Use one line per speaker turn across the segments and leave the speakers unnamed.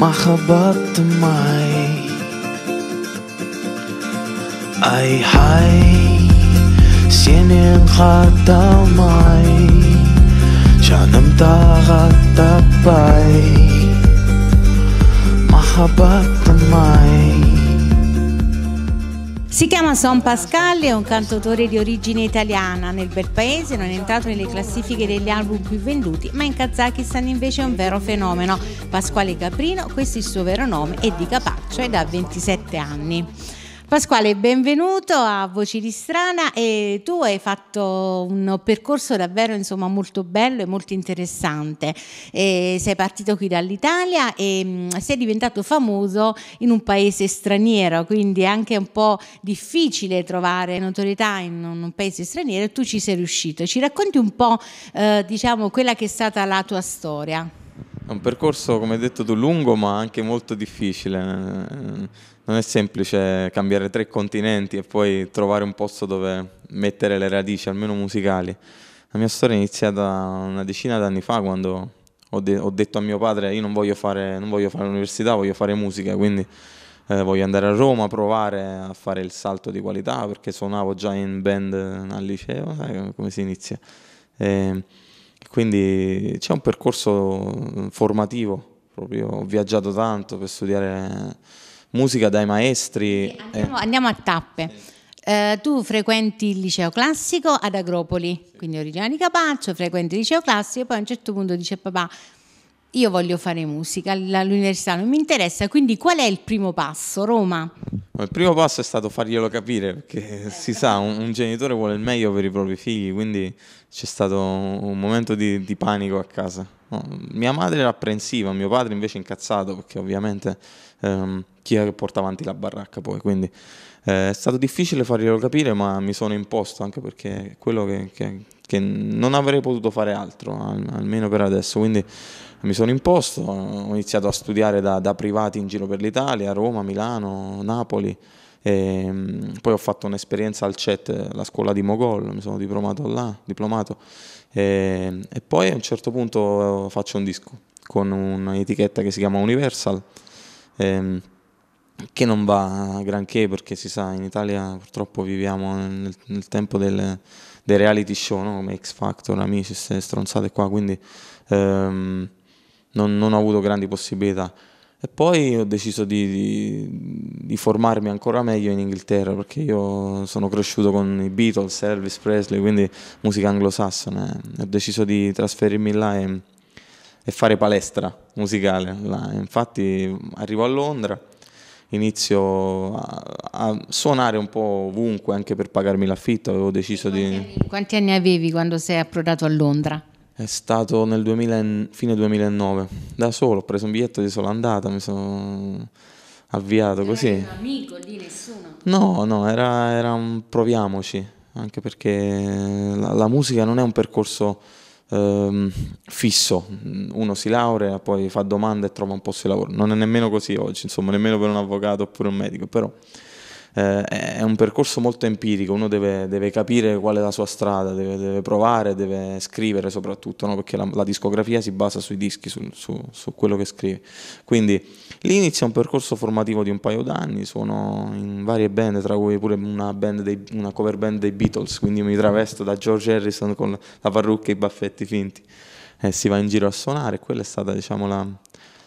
махаббатым ай ай хай сенен хат алмай жаным таппай махаббатым
Si chiama Son Pascal, è un cantautore di origine italiana. Nel bel paese non è entrato nelle classifiche degli album più venduti, ma in Kazakistan invece è un vero fenomeno. Pasquale Caprino, questo è il suo vero nome, è di Capaccio ed ha 27 anni. Pasquale, benvenuto a Voci di Strana e tu hai fatto un percorso davvero insomma, molto bello e molto interessante. E sei partito qui dall'Italia e mm, sei diventato famoso in un paese straniero, quindi è anche un po' difficile trovare notorietà in un paese straniero e tu ci sei riuscito. Ci racconti un po' eh, diciamo, quella che è stata la tua storia?
È un percorso, come hai detto tu, lungo ma anche molto difficile. Non è semplice cambiare tre continenti e poi trovare un posto dove mettere le radici, almeno musicali. La mia storia è iniziata una decina d'anni fa quando ho, de ho detto a mio padre io non voglio fare, l'università, voglio fare musica, quindi eh, voglio andare a Roma, a provare a fare il salto di qualità perché suonavo già in band al liceo, sai come si inizia. E ehm, quindi c'è un percorso mm, formativo, proprio ho viaggiato tanto per studiare musica dai maestri. andiamo,
e... andiamo, a tappe. Eh, tu frequenti il liceo classico ad Agropoli, quindi originario di Capaccio, frequenti il liceo classico e poi a un certo punto dice papà io voglio fare musica all'università, non mi interessa, quindi qual è il primo passo? Roma?
Il primo passo è stato farglielo capire, perché si sa, un, un, genitore vuole il meglio per i propri figli, quindi c'è stato un momento di, di panico a casa. No, mia madre era apprensiva, mio padre invece incazzato, perché ovviamente ehm, chi è che porta avanti la baracca poi, quindi eh, è stato difficile farglielo capire, ma mi sono imposto, anche perché è quello che, che, che non avrei potuto fare altro, al, almeno per adesso, quindi mi sono imposto, ho iniziato a studiare da, da privati in giro per l'Italia, Roma, Milano, Napoli. E ehm, poi ho fatto un'esperienza al CET, la scuola di Mogol, mi sono diplomato là, diplomato. E, ehm, e, poi a un certo punto faccio un disco con un'etichetta che si chiama Universal, ehm, che non va granché perché si sa, in Italia purtroppo viviamo nel, nel tempo del, dei reality show, no? come X Factor, Amici, stronzate qua, quindi... Ehm, non, non ho avuto grandi possibilità. E poi ho deciso di, di, di, formarmi ancora meglio in Inghilterra perché io sono cresciuto con i Beatles, Elvis Presley, quindi musica anglosassone. Ho deciso di trasferirmi là e, e fare palestra musicale. Là. Infatti arrivo a Londra, inizio a, a, suonare un po' ovunque anche per pagarmi l'affitto. Avevo deciso quanti di... Anni,
quanti anni avevi quando sei approdato a Londra?
È stato nel 2000, fine 2009, da solo, ho preso un biglietto di sola andata, mi sono avviato così era un amico lì, nessuno? No, no, era, era un proviamoci, anche perché la, la musica non è un percorso ehm, fisso, uno si laurea, poi fa domande e trova un posto di lavoro, non è nemmeno così oggi, insomma, nemmeno per un avvocato oppure un medico, però eh, è un percorso molto empirico, uno deve, deve, capire qual è la sua strada, deve, deve provare, deve scrivere soprattutto, no? perché la, la, discografia si basa sui dischi, su, su, su quello che scrive. Quindi lì inizia un percorso formativo di un paio d'anni, suono in varie band, tra cui pure una, dei, una cover band dei Beatles, quindi mi travesto da George Harrison con la parrucca e i baffetti finti e eh, si va in giro a suonare, quella è stata diciamo la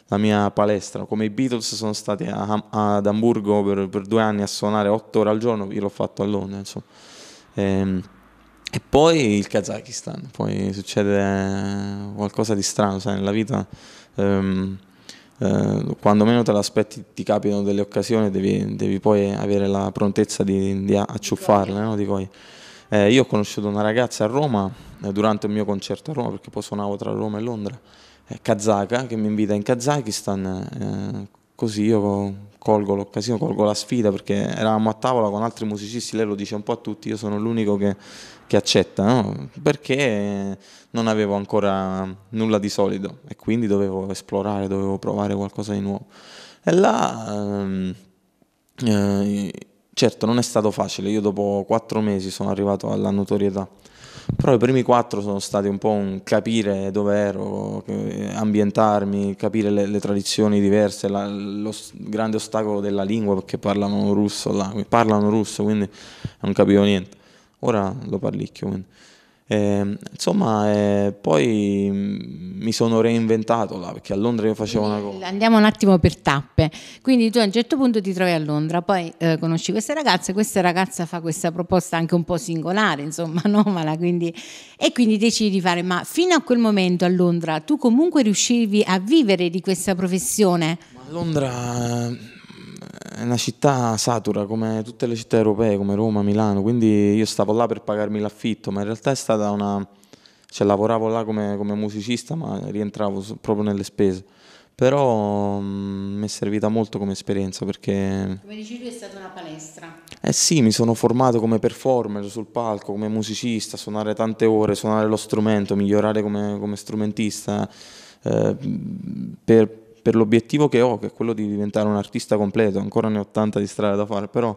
la mia palestra. Come i Beatles sono stati a, a, ad Amburgo per, per, due anni a suonare otto ore al giorno, io l'ho fatto a Londra. Insomma. E, ehm, e poi il Kazakistan, poi succede qualcosa di strano, sai, nella vita. Um, quando meno te l'aspetti ti capitano delle occasioni, devi, devi poi avere la prontezza di, di acciuffarle, no? Dico io. Eh, io ho conosciuto una ragazza a Roma eh, durante il mio concerto a Roma, perché poi suonavo tra Roma e Londra. Eh, kazaka che mi invita in Kazakistan. Eh, così io colgo l'occasione, colgo la sfida perché eravamo a tavola con altri musicisti, lei lo dice un po' a tutti, io sono l'unico che, che accetta, no? perché non avevo ancora nulla di solido e quindi dovevo esplorare, dovevo provare qualcosa di nuovo. E là, ehm, eh, certo, non è stato facile, io dopo quattro mesi sono arrivato alla notorietà però i primi quattro sono stati un po' un capire dove ero, ambientarmi, capire le, le tradizioni diverse, la, lo grande ostacolo della lingua perché parlano russo là, parlano russo quindi non capivo niente, ora lo parlicchio quindi. E, ehm, insomma, eh, poi mm, mi sono reinventato là perché a Londra io facevo una cosa.
Andiamo un attimo per tappe. Quindi tu a un certo punto ti trovi a Londra, poi eh, conosci queste ragazze, questa ragazza fa questa proposta anche un po' singolare, insomma, anomala. Quindi... E quindi decidi di fare. Ma fino a quel momento a Londra tu comunque riuscivi a vivere di questa professione? Ma
a Londra è una città satura come tutte le città europee, come Roma, Milano, quindi io stavo là per pagarmi l'affitto, ma in realtà è stata una... cioè lavoravo là come, come musicista, ma rientravo proprio nelle spese. Però mm, mi è servita molto come esperienza perché...
Come dici tu è stata una palestra.
Eh sì, mi sono formato come performer sul palco, come musicista, suonare tante ore, suonare lo strumento, migliorare come, come strumentista. Eh, per, per l'obiettivo che ho, che è quello di diventare un artista completo, ancora ne ho tanta di strada da fare, però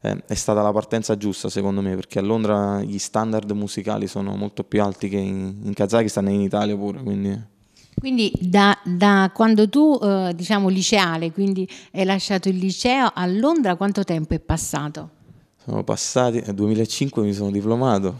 eh, è stata la partenza giusta secondo me, perché a Londra gli standard musicali sono molto più alti che in, in Kazakistan e in Italia pure, quindi...
Quindi da, da, quando tu, eh, diciamo liceale, quindi hai lasciato il liceo a Londra, quanto tempo è passato?
Sono passati, eh, nel 2005 mi sono diplomato,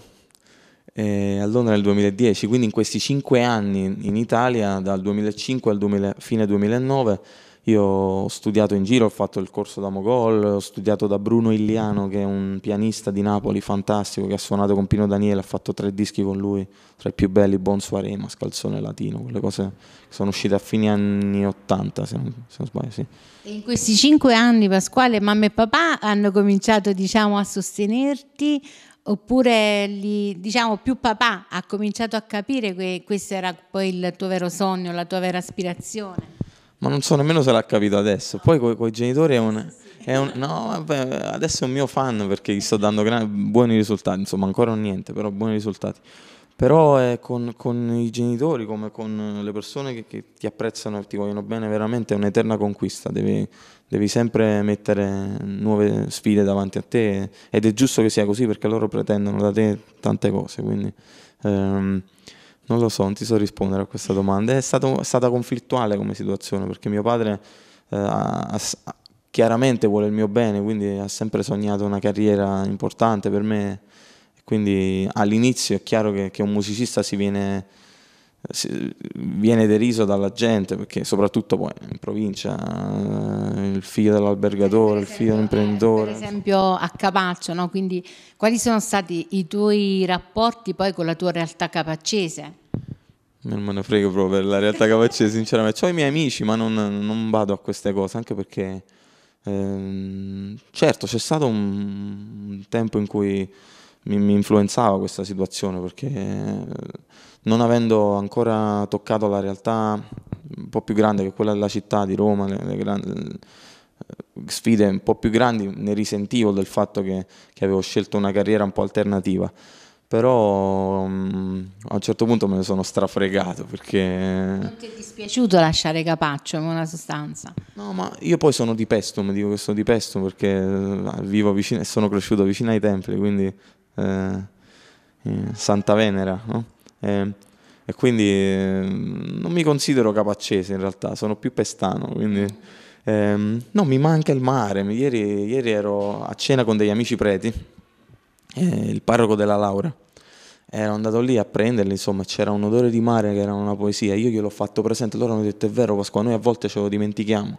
eh, a Londra nel 2010, quindi in questi cinque anni in Italia, dal 2005 al 2000, fine 2009, io ho studiato in giro, ho fatto il corso da Mogol, ho studiato da Bruno Illiano che è un pianista di Napoli fantastico che ha suonato con Pino Daniele, ha fatto tre dischi con lui, tra i più belli, Bon Soiree, Mascalzone Latino, quelle cose che sono uscite a fine anni 80 se non, se non sbaglio. Sì.
In questi cinque anni Pasquale, mamma e papà hanno cominciato diciamo, a sostenerti oppure gli, diciamo più papà ha cominciato a capire che questo era poi il tuo vero sogno, la tua vera aspirazione.
Ma non so nemmeno se l'ha capito adesso, poi con i genitori è un... È un no, vabbè, adesso è un mio fan perché gli sto dando buoni risultati, insomma ancora niente, però buoni risultati però è con, con, i genitori come con le persone che, che, ti apprezzano e ti vogliono bene veramente è un'eterna conquista devi, devi, sempre mettere nuove sfide davanti a te ed è giusto che sia così perché loro pretendono da te tante cose quindi ehm, non lo so, non ti so rispondere a questa domanda è, stato, è stata conflittuale come situazione perché mio padre eh, ha, ha, chiaramente vuole il mio bene quindi ha sempre sognato una carriera importante per me quindi all'inizio è chiaro che, che un musicista si viene, si viene, deriso dalla gente, perché soprattutto poi in provincia eh, il figlio dell'albergatore, esempio, il figlio dell'imprenditore. Per
esempio a Capaccio, no? quindi quali sono stati i tuoi rapporti poi con la tua realtà capaccese?
Non me ne frego proprio per la realtà capaccese, sinceramente. Ho i miei amici, ma non, non, vado a queste cose, anche perché... Ehm, certo, c'è stato un, un tempo in cui mi, mi influenzava questa situazione perché eh, non avendo ancora toccato la realtà un po' più grande che quella della città di Roma, le, le grandi, eh, sfide un po' più grandi, ne risentivo del fatto che, che avevo scelto una carriera un po' alternativa. Però um, a un certo punto me ne sono strafregato perché... Eh, non ti è
dispiaciuto lasciare Capaccio in una sostanza? No, ma
io poi sono di Pestum, dico che sono di Pestum perché vivo vicino e sono cresciuto vicino ai templi, quindi eh, Santa Venera, no? e quindi eh, non mi considero capacese in realtà, sono più pestano, quindi ehm, no, mi manca il mare. Ieri, ieri, ero a cena con degli amici preti, eh, il parroco della Laura. Ero andato lì a prenderli, insomma, c'era un odore di mare che era una poesia. Io gliel'ho fatto presente, loro hanno detto: È vero, Pasqua, noi a volte ce lo dimentichiamo.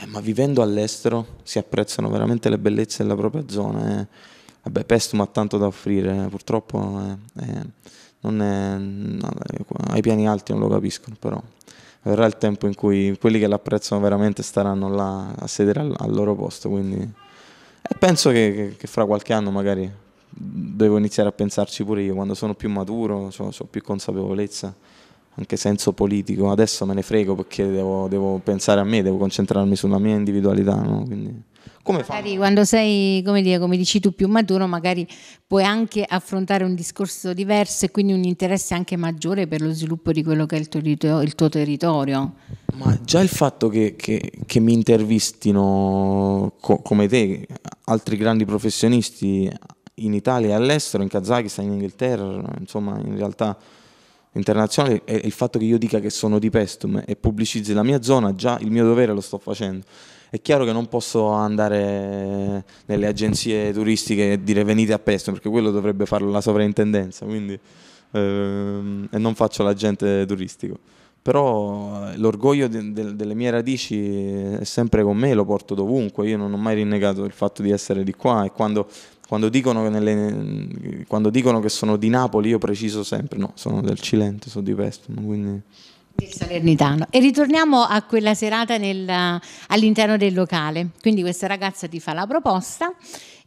Eh, ma vivendo all'estero si apprezzano veramente le bellezze della propria zona. Eh vabbè, Pestum ha tanto da offrire, eh, purtroppo eh, eh, non è, ai piani alti non lo capiscono, però verrà il tempo in cui quelli che l'apprezzano veramente staranno là a sedere al, al loro posto, quindi... e penso che, che, che, fra qualche anno magari devo iniziare a pensarci pure io, quando sono più maturo, so, so più consapevolezza anche senso politico, adesso me ne frego perché devo, devo pensare a me, devo concentrarmi sulla mia individualità, no? Quindi...
Come magari quando sei, come, dire, come dici tu, più maturo, magari puoi anche affrontare un discorso diverso e quindi un interesse anche maggiore per lo sviluppo di quello che è il tuo, il tuo territorio.
Ma già il fatto che, che, che mi intervistino co come te, altri grandi professionisti in Italia e all'estero, in Kazakistan, in Inghilterra, insomma in realtà internazionale e il fatto che io dica che sono di Pestum e pubblicizzi la mia zona, già il mio dovere lo sto facendo. È chiaro che non posso andare nelle agenzie turistiche e dire venite a Peston, perché quello dovrebbe farlo la sovrintendenza, quindi ehm, e non faccio l'agente turistico. Però eh, l'orgoglio de, de, delle mie radici è sempre con me, lo porto dovunque, io non ho mai rinnegato il fatto di essere di qua e quando quando dicono, nelle, quando dicono, che sono di Napoli io preciso sempre, no, sono del Cilento, sono di Pestum, quindi
del Salernitano. E ritorniamo a quella serata nel, all'interno del locale. Quindi questa ragazza ti fa la proposta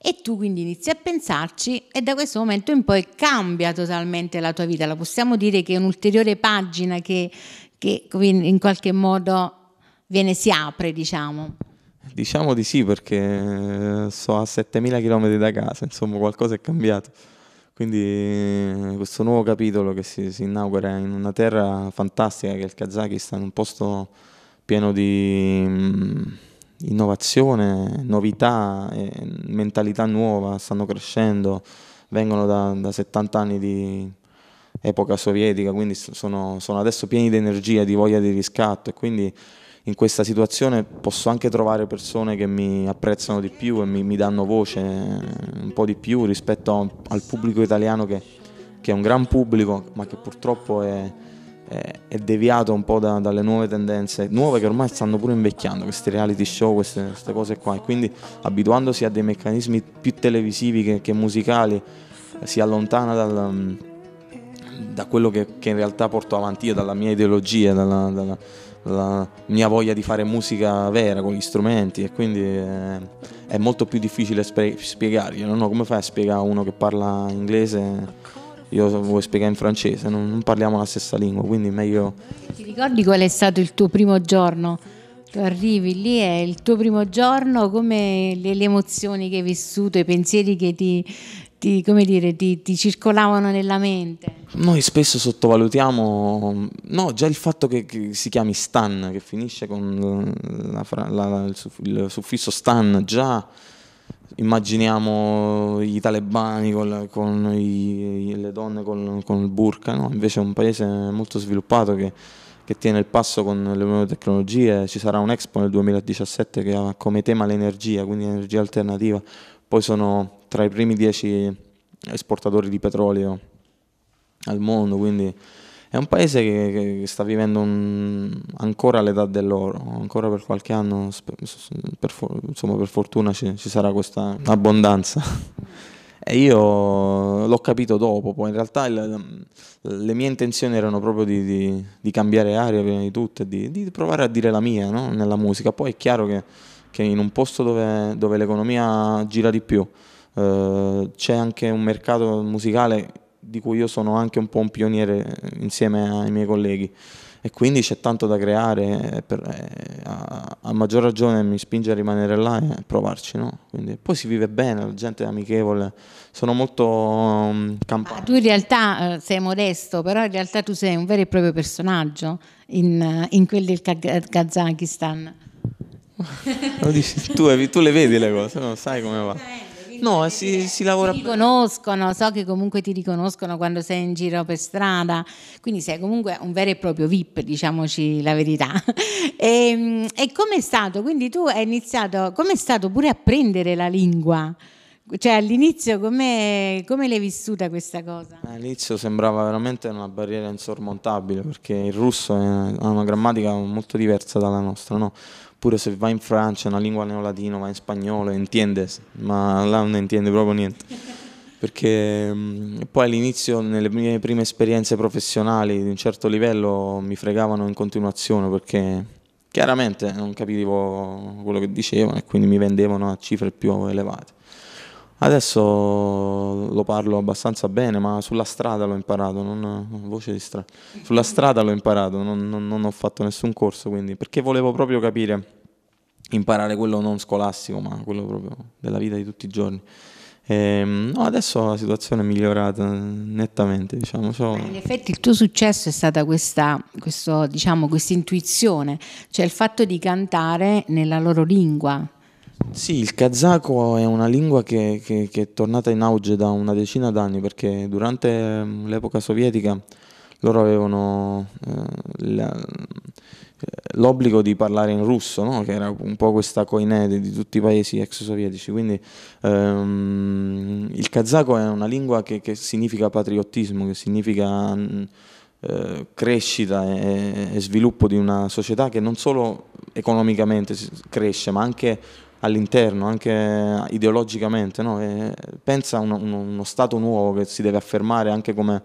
e tu quindi inizi a pensarci e da questo momento in poi cambia totalmente la tua vita. La possiamo dire che è un'ulteriore pagina che, che in qualche modo viene, si apre, diciamo.
Diciamo di sì perché sto a 7000 km da casa, insomma qualcosa è cambiato. Quindi questo nuovo capitolo che si, si, inaugura in una terra fantastica che è il Kazakistan, un posto pieno di mh, mm, innovazione, novità, mentalità nuova, stanno crescendo, vengono da, da 70 anni di epoca sovietica, quindi sono, sono adesso pieni di energia, di voglia di riscatto e quindi in questa situazione posso anche trovare persone che mi apprezzano di più e mi, mi danno voce eh, un po' di più rispetto al pubblico italiano che, che è un gran pubblico ma che purtroppo è, è, è deviato un po' da, dalle nuove tendenze, nuove che ormai stanno pure invecchiando, questi reality show, queste, queste cose qua e quindi abituandosi a dei meccanismi più televisivi che, che musicali eh, si allontana dal, mm, da quello che, che, in realtà porto avanti io, dalla mia ideologia, dalla, dalla la mia voglia di fare musica vera con gli strumenti e quindi è, eh, è molto più difficile spiegargli. Non ho come fai a spiegare a uno che parla inglese? Io vuoi spiegare in francese, non, non parliamo la stessa lingua, quindi meglio...
Ti ricordi qual è stato il tuo primo giorno? Tu arrivi lì, è il tuo primo giorno, come le, le, emozioni che hai vissuto, i pensieri che ti ti, come dire, ti, ti, circolavano nella mente?
Noi spesso sottovalutiamo, no, già il fatto che, che si chiami stan, che finisce con la, la, la, il, suffisso stan, già immaginiamo i talebani con, con i, le donne con, con il burka, no? invece è un paese molto sviluppato che, che, tiene il passo con le nuove tecnologie, ci sarà un'Expo nel 2017 che ha come tema l'energia, quindi energia alternativa, poi sono tra i primi dieci esportatori di petrolio al mondo, quindi è un paese che, che sta vivendo un, ancora l'età dell'oro, ancora per qualche anno, per, insomma per fortuna ci, ci sarà questa abbondanza. E io l'ho capito dopo, poi in realtà il, le mie intenzioni erano proprio di, di, di, cambiare aria prima di tutto e di, di provare a dire la mia no? nella musica. Poi è chiaro che, che in un posto dove, dove l'economia gira di più, eh, c'è anche un mercato musicale di cui io sono anche un po' un pioniere eh, insieme ai miei colleghi e quindi c'è tanto da creare eh, per, eh, a, a, maggior ragione mi spinge a rimanere là e a provarci no? quindi, poi si vive bene, la gente è amichevole sono molto um, mm, campano
ah, tu in realtà eh, sei modesto però in realtà tu sei un vero e proprio personaggio in, in quel del Kazakistan
tu, tu, le vedi le cose, non sai come va No, eh, si, si lavora. Ti
riconoscono, so che comunque ti riconoscono quando sei in giro per strada, quindi sei comunque un vero e proprio VIP, diciamoci la verità. e, ehm, e com'è stato? Quindi tu hai iniziato, com'è stato pure apprendere la lingua? Cioè all'inizio come l'hai vissuta questa cosa?
All'inizio sembrava veramente una barriera insormontabile perché il russo ha una grammatica molto diversa dalla nostra, no? pure se va in Francia, una lingua neoladina, va in spagnolo, entiendes, ma là non entiende proprio niente. Perché mm, poi all'inizio, nelle mie prime esperienze professionali di un certo livello, mi fregavano in continuazione perché chiaramente non capivo quello che dicevano e quindi mi vendevano a cifre più elevate. Adesso lo parlo abbastanza bene, ma sulla strada l'ho imparato, non, voce di strada, sulla strada l'ho imparato, non, non, non, ho fatto nessun corso, quindi, perché volevo proprio capire, imparare quello non scolastico, ma quello proprio della vita di tutti i giorni. E, ehm, no, adesso la situazione è migliorata eh, nettamente. Diciamo. Cioè... In
effetti il tuo successo è stata questa, questo, diciamo, questa intuizione, cioè il fatto di cantare nella loro lingua,
sì, il kazako è una lingua che, che, che è tornata in auge da una decina d'anni perché durante mm, l'epoca sovietica loro avevano eh, eh, l'obbligo di parlare in russo, no? che era un po' questa coinede di tutti i paesi ex sovietici. Quindi ehm, il kazako è una lingua che, che significa patriottismo, che significa mm, eh, crescita e, e, sviluppo di una società che non solo economicamente cresce, ma anche all'interno, anche ideologicamente, no? pensa a uno, uno, Stato nuovo che si deve affermare anche come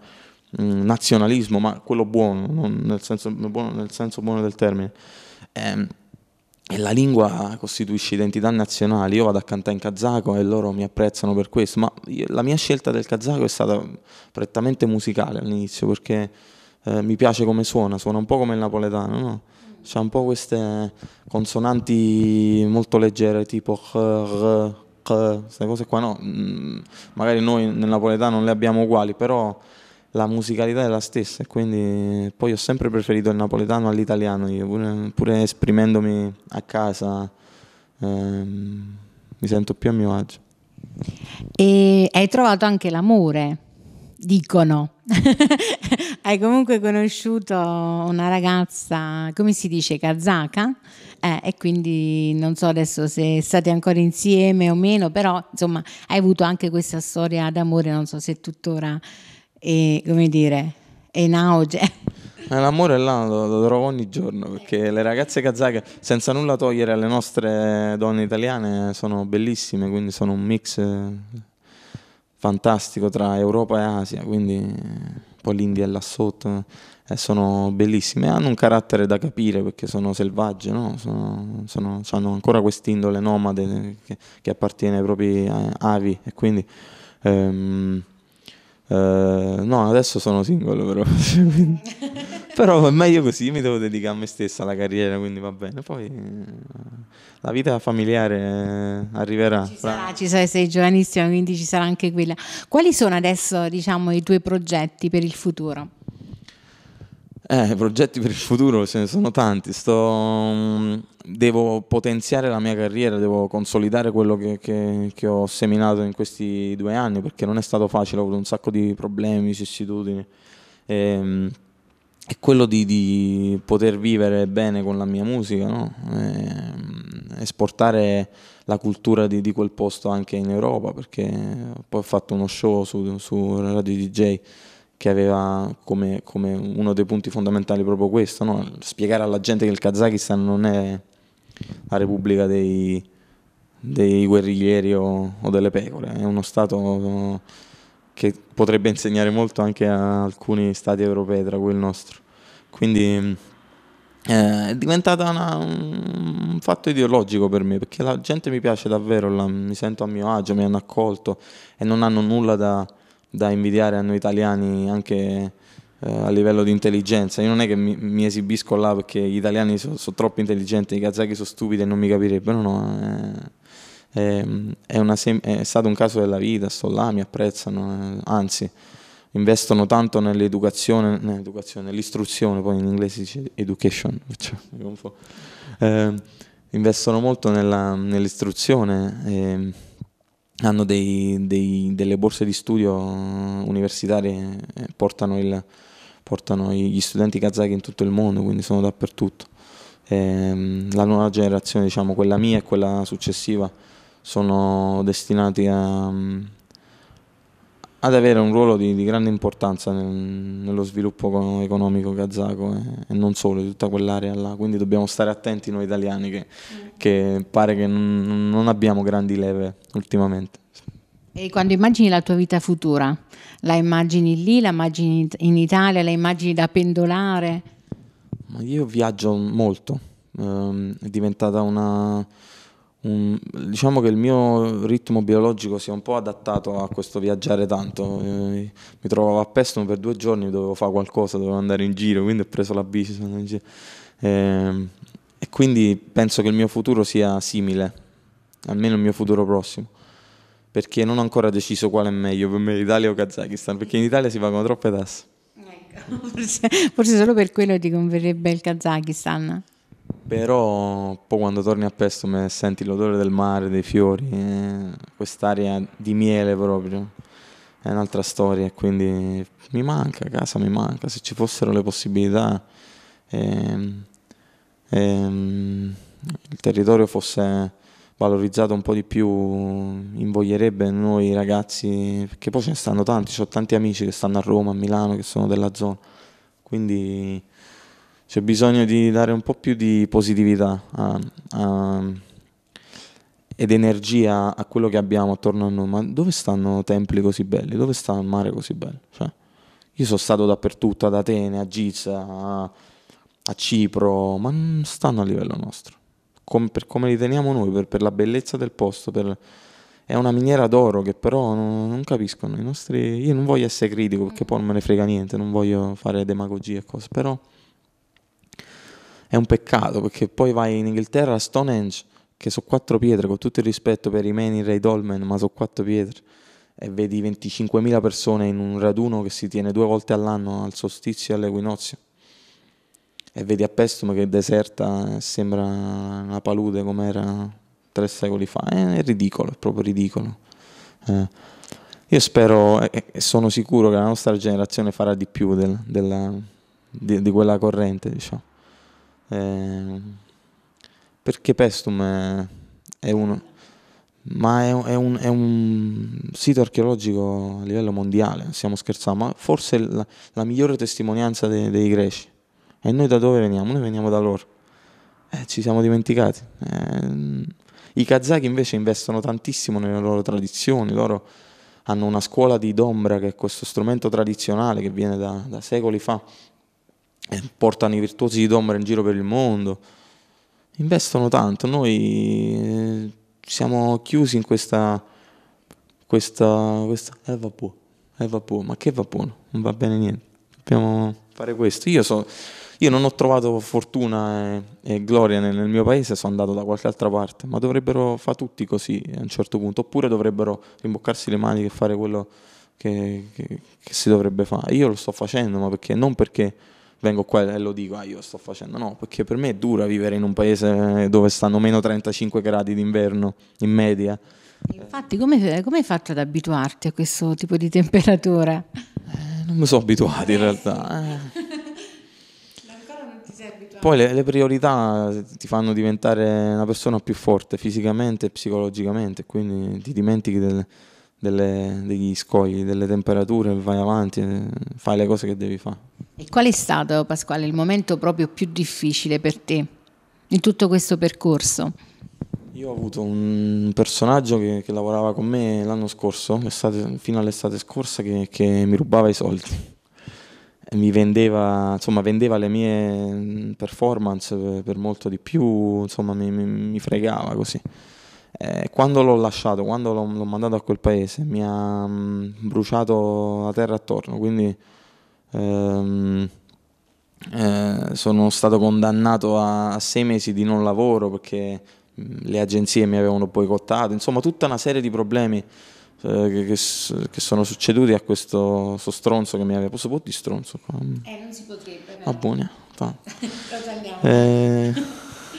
mm, nazionalismo, ma quello buono nel senso, buono, nel, senso, buono, del termine. E, ehm, e la lingua costituisce identità nazionali, io vado a cantare in kazako e loro mi apprezzano per questo, ma io, la mia scelta del kazako è stata prettamente musicale all'inizio perché eh, mi piace come suona, suona un po' come il napoletano, no? c'è un po' queste consonanti molto leggere, tipo r, r, r, queste cose qua, no, mm, magari noi nel napoletano non le abbiamo uguali, però la musicalità è la stessa e quindi poi ho sempre preferito il napoletano all'italiano, io pure, pure esprimendomi a casa ehm, mi sento più a mio agio.
E hai trovato anche l'amore dicono. Hai comunque conosciuto una ragazza, come si dice, kazaka? Eh, e quindi non so adesso se state ancora insieme o meno, però insomma hai avuto anche questa storia d'amore, non so se tuttora è, come dire, è in auge.
Eh, l'amore è là, lo, lo, trovo ogni giorno, perché le ragazze kazake, senza nulla togliere alle nostre donne italiane, sono bellissime, quindi sono un mix eh, fantastico tra Europa e Asia, quindi eh, poi l'India è là sotto, eh, sono bellissime, hanno un carattere da capire perché sono selvagge, no? sono, sono, hanno ancora quest'indole nomade che, che, appartiene ai propri eh, avi e quindi... Ehm, eh, no, adesso sono singolo però. però è meglio così, mi devo dedicare a me stessa, alla carriera, quindi va bene. Poi eh, la vita familiare eh, arriverà. Ci sarà,
ci sarà, sei giovanissima, quindi ci sarà anche quella. Quali sono adesso diciamo, i tuoi progetti per il futuro?
Eh, progetti per il futuro ce ne sono tanti. Sto, mm, devo potenziare la mia carriera, devo consolidare quello che, che, che, ho seminato in questi due anni perché non è stato facile, ho avuto un sacco di problemi, vicissitudini. E, ehm, e quello di, di, poter vivere bene con la mia musica, no? E, ehm, esportare la cultura di, di, quel posto anche in Europa, perché poi ho fatto uno show su, su Radio DJ che aveva come, come, uno dei punti fondamentali proprio questo, no? spiegare alla gente che il Kazakistan non è la repubblica dei, dei guerriglieri o, o, delle pecore, è uno Stato che potrebbe insegnare molto anche a alcuni Stati europei, tra cui il nostro. Quindi eh, è diventata una, un fatto ideologico per me perché la gente mi piace davvero, la, mi sento a mio agio, mi hanno accolto e non hanno nulla da, da invidiare a noi italiani anche eh, a livello di intelligenza. Io non è che mi, mi esibisco là perché gli italiani sono so troppo intelligenti, i kazaki sono stupidi e non mi capirebbero, no. Eh, ehm, è, è, è, sem- è stato un caso della vita, sto là, mi apprezzano, eh, anzi investono tanto nell'educazione, nell'educazione, nell'istruzione, poi in inglese si dice education, cioè, eh, investono molto nella, nell'istruzione, eh, hanno dei, dei, delle borse di studio universitarie, eh, portano, il, portano, gli studenti kazaki in tutto il mondo, quindi sono dappertutto. Ehm, la nuova generazione, diciamo, quella mia e quella successiva, sono destinati a ad avere un ruolo di, di grande importanza nel, nello sviluppo economico kazako eh, e, non solo, di tutta quell'area là. Quindi dobbiamo stare attenti noi italiani che, mm. che pare che non, non abbiamo grandi leve ultimamente.
E quando immagini la tua vita futura, la immagini lì, la immagini in Italia, la immagini da pendolare?
Ma io viaggio molto, eh, è diventata una un, diciamo che il mio ritmo biologico si è un po' adattato a questo viaggiare tanto. Eh, mi trovavo a Peston per due giorni, dovevo fare qualcosa, dovevo andare in giro, quindi ho preso la bici, sono in giro. E, ehm, e quindi penso che il mio futuro sia simile, almeno il mio futuro prossimo perché non ho ancora deciso quale è meglio per me l'Italia o Kazakistan, perché in Italia si pagano troppe tasse.
Ecco, forse, forse solo per quello ti converrebbe il Kazakistan
però poi quando torni a Pestome senti l'odore del mare, dei fiori, eh, quest'aria di miele proprio, è un'altra storia, quindi mi manca casa, mi manca, se ci fossero le possibilità, eh, eh, il territorio fosse valorizzato un po' di più, invoglierebbe noi ragazzi, perché poi ce ne stanno tanti, ho tanti amici che stanno a Roma, a Milano, che sono della zona, quindi c'è bisogno di dare un po' più di positività a, a, ed energia a quello che abbiamo attorno a noi. Ma dove stanno templi così belli? Dove sta il mare così bello? Cioè, io sono stato dappertutto, ad Atene, a Giza, a, a Cipro, ma non stanno a livello nostro. Com, per come li teniamo noi, per, per la bellezza del posto, per, è una miniera d'oro che però non, non capiscono nostri... Io non voglio essere critico perché poi non me ne frega niente, non voglio fare demagogie e cose, però è un peccato perché poi vai in Inghilterra a Stonehenge, che sono quattro pietre, con tutto il rispetto per i men in Ray Dolmen, ma sono quattro pietre, e vedi 25.000 persone in un raduno che si tiene due volte all'anno, al solstizio e all'equinozio. E vedi a Pestum che è deserta, eh, sembra una palude come era tre secoli fa. Eh, è ridicolo, è proprio ridicolo. Eh. Io spero eh, e sono sicuro che la nostra generazione farà di più del, della, di, di quella corrente, diciamo. Ehm, perché Pestum è, è uno ma è, è, un, è, un, sito archeologico a livello mondiale, stiamo scherzando, ma forse la, la migliore testimonianza dei, dei, greci. E noi da dove veniamo? Noi veniamo da loro. Eh, ci siamo dimenticati. Eh, I kazaki invece investono tantissimo nelle loro tradizioni, loro hanno una scuola di dombra che è questo strumento tradizionale che viene da, da secoli fa, eh, portano i virtuosi di Domra in giro per il mondo, investono tanto, noi eh, siamo chiusi in questa... questa, questa eh, vabbè, eh, vabbè, ma che va buono, non va bene niente, dobbiamo fare questo. Io, so, io non ho trovato fortuna e, e gloria nel, nel, mio paese, sono andato da qualche altra parte, ma dovrebbero fare tutti così a un certo punto, oppure dovrebbero rimboccarsi le maniche e fare quello che, che, che si dovrebbe fare. Io lo sto facendo, ma perché? Non perché vengo qua e lo dico, ah io sto facendo, no, perché per me è dura vivere in un paese dove stanno meno 35 gradi d'inverno in media.
Infatti, come, hai fatto ad abituarti a questo tipo di temperatura? Eh,
non mi sono abituato in realtà. Eh. Poi le, le, priorità ti fanno diventare una persona più forte fisicamente e psicologicamente, quindi ti dimentichi delle, delle, degli scogli, delle temperature, vai avanti, eh, fai le cose che devi fare.
E qual è stato, Pasquale, il momento proprio più difficile per te in tutto questo percorso?
Io ho avuto un personaggio che, che lavorava con me l'anno scorso, fino all'estate scorsa, che, che mi rubava i soldi mi vendeva, insomma, vendeva le mie mm, performance eh, per molto di più, insomma, mi, mi, mi fregava così. Eh, quando l'ho lasciato, quando l'ho, l'ho, mandato a quel paese, mi ha mh, mm, bruciato la terra attorno, quindi ehm, eh, sono stato condannato a, a, sei mesi di non lavoro perché mm, le agenzie mi avevano boicottato, insomma tutta una serie di problemi eh, che, che, che, sono succeduti a questo, so stronzo che mi aveva... Posso porre di stronzo?
Eh, non si potrebbe. Però. Ah, buona. Lo tagliamo. Eh,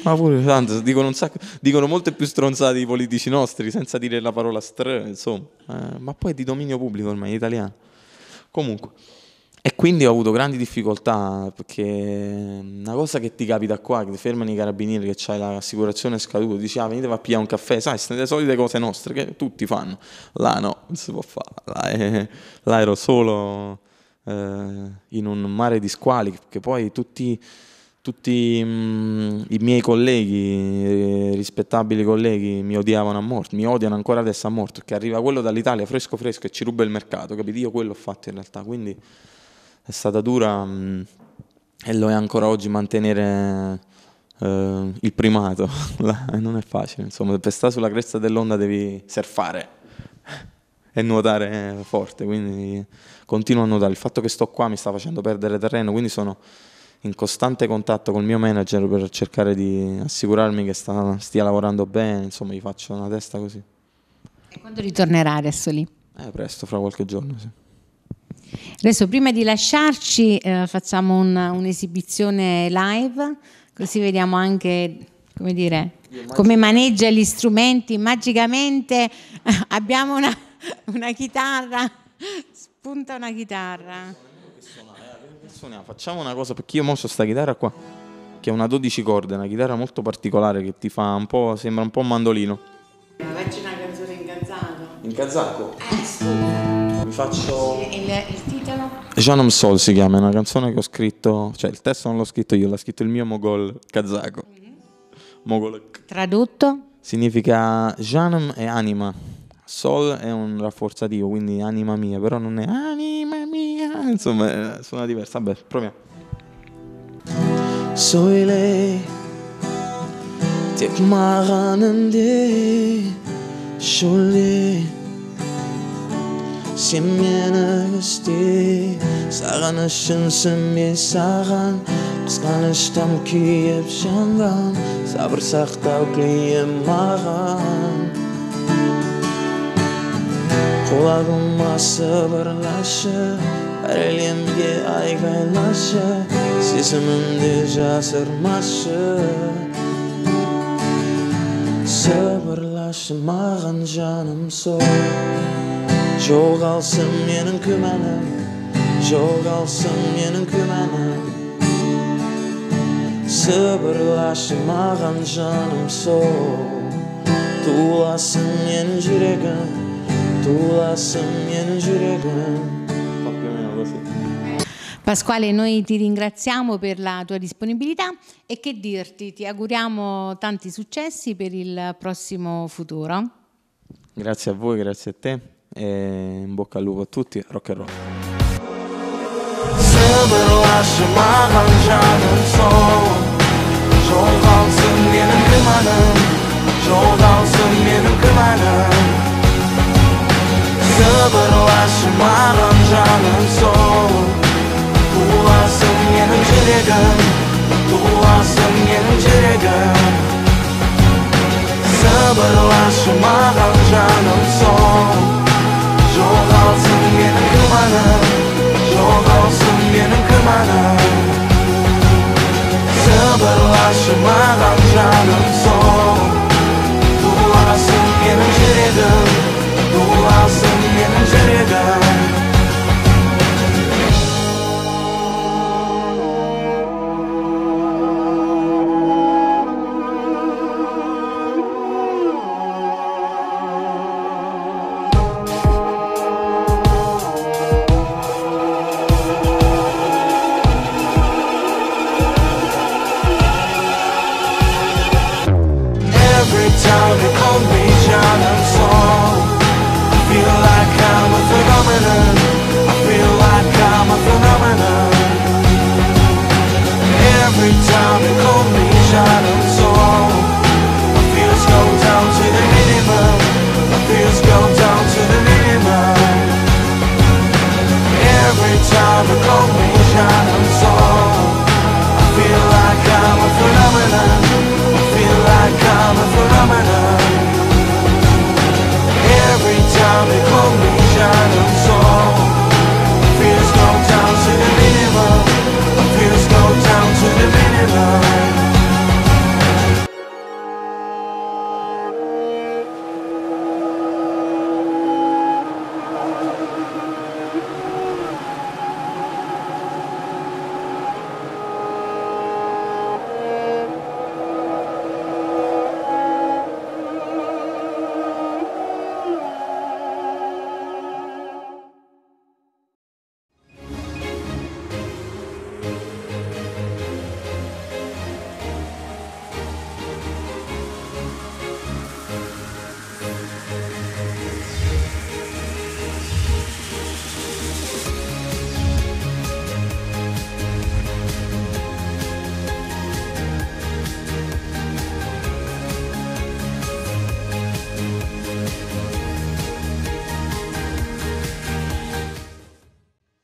ma pure tanto, dicono, un sacco, dicono molte più stronzate i politici nostri senza dire la parola str, insomma. Eh, ma poi è di dominio pubblico ormai, in italiano. Comunque. E quindi ho avuto grandi difficoltà perché una cosa che ti capita qua, che ti fermano i carabinieri, che c'hai l'assicurazione scaduta, dici ah venite va a pigliare un caffè, sai, sono le solite cose nostre che tutti fanno. Là no, non si può fare, là, eh, là ero solo eh, in un mare di squali, che poi tutti tutti mh, mm, i miei colleghi, eh, rispettabili colleghi, mi odiavano a morte, mi odiano ancora adesso a morte, perché arriva quello dall'Italia fresco fresco e ci ruba il mercato, capito? Io quello ho fatto in realtà, quindi è stata dura mh, mm, e lo è ancora oggi mantenere eh, il primato, eh, non è facile, insomma, per stare sulla cresta dell'onda devi surfare e nuotare eh, forte, quindi continuo a nuotare. Il fatto che sto qua mi sta facendo perdere terreno, quindi sono in costante contatto col mio manager per cercare di assicurarmi che sta, stia lavorando bene, insomma gli faccio una testa così.
E quando ritornerà adesso lì?
Eh, presto, fra qualche giorno, sì.
Adesso prima di lasciarci eh, facciamo un, un'esibizione live, così vediamo anche come, dire, come maneggia gli strumenti. Magicamente abbiamo una, una chitarra, spunta una chitarra suoniamo,
facciamo una cosa perché io mostro so sta chitarra qua che è una 12 corde, una chitarra molto particolare che ti fa un po' sembra un po' un mandolino.
Faccio una canzone in kazako. In kazako? Eh, scusa. Vi faccio il, il, titolo
Janam Sol si chiama, è una canzone che ho scritto, cioè il testo non l'ho scritto io, l'ha scritto il mio mogol kazako. Mm-hmm. Mogol.
Tradotto?
Significa Janam e anima. Sol è un rafforzativo, quindi anima mia, però non è anima mia, insomma, eh, suona diversa. Vabbè, proviamo. Soy lei,
tek mağanımdı, şulli, semyana üstü, sarganışın simi sargan, kıskanıştam kiyip şangan, sabır sakta kliyem mağan. құлағыма сыбырлашы әр әлемге айғайлашы сезімімді жасырмашы сыбырлашы маған жаным сол жоғалсын менің күмәнім жоғалсын менің күмәнім сыбырлашы маған жаным сол туласын менің жүрегім tu la sogni in giro Fa più o meno così.
Pasquale, noi ti ringraziamo per la tua disponibilità e che dirti, ti auguriamo tanti successi per il prossimo futuro.
Grazie a voi, grazie a te e in bocca al lupo a tutti, rock and roll.
Se Сыбырлашы маған жаным сол Туыласың менің жүрегім Туыласың менің жүрегім Сыбырлашы маған жаным сол Жоғалсын менің күмәнім Жоғалсын менің күмәнім Сыбырлашы маған жаным сол Туыласың менің жүрегім Туыласың enxergar